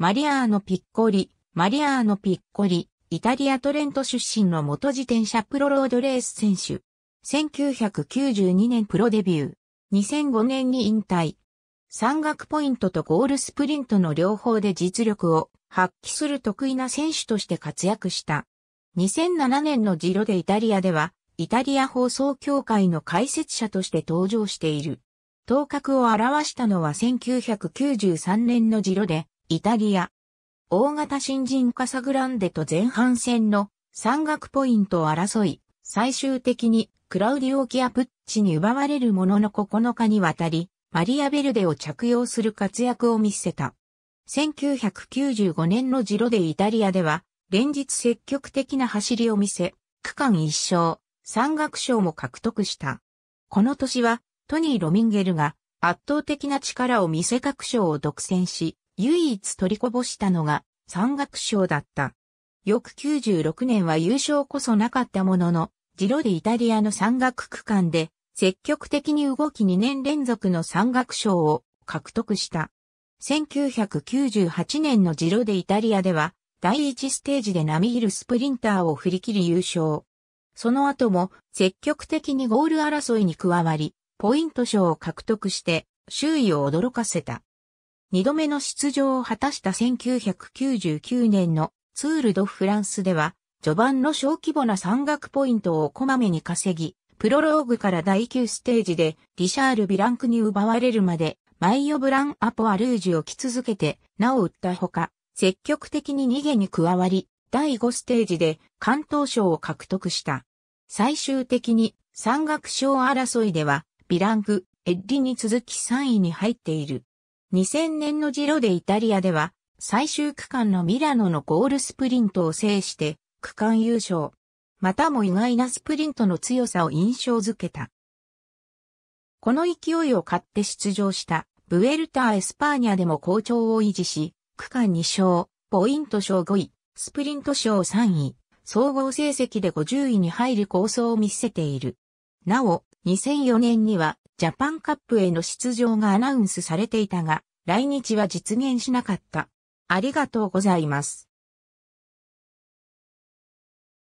マリアーノ・ピッコリ、マリアーノ・ピッコリ、イタリア・トレント出身の元自転車プロロードレース選手。1992年プロデビュー。2005年に引退。山岳ポイントとゴールスプリントの両方で実力を発揮する得意な選手として活躍した。2007年のジロでイタリアでは、イタリア放送協会の解説者として登場している。頭角を表したのは1993年のジロで、イタリア。大型新人カサグランデと前半戦の山岳ポイントを争い、最終的にクラウディオ・キアプッチに奪われるものの9日にわたり、マリア・ベルデを着用する活躍を見せた。1995年のジロでイタリアでは、連日積極的な走りを見せ、区間一勝、山岳賞も獲得した。この年は、トニー・ロミンゲルが圧倒的な力を見せ各賞を独占し、唯一取りこぼしたのが山岳賞だった。翌96年は優勝こそなかったものの、ジロでイタリアの山岳区間で積極的に動き2年連続の山岳賞を獲得した。1998年のジロでイタリアでは、第1ステージで並切いるスプリンターを振り切り優勝。その後も積極的にゴール争いに加わり、ポイント賞を獲得して周囲を驚かせた。二度目の出場を果たした1999年のツール・ド・フランスでは、序盤の小規模な山岳ポイントをこまめに稼ぎ、プロローグから第9ステージでリシャール・ビランクに奪われるまで、マイオ・ブラン・アポ・アルージュを着続けて、なお打ったほか、積極的に逃げに加わり、第5ステージで関東賞を獲得した。最終的に山岳賞争いでは、ビランク、エッリに続き3位に入っている。2000年のジロでイタリアでは、最終区間のミラノのゴールスプリントを制して、区間優勝。またも意外なスプリントの強さを印象づけた。この勢いを買って出場したブエルタ・ー・エスパーニャでも好調を維持し、区間2勝、ポイント賞5位、スプリント賞3位、総合成績で50位に入る構想を見せている。なお、2004年にはジャパンカップへの出場がアナウンスされていたが、来日は実現しなかった。ありがとうございます。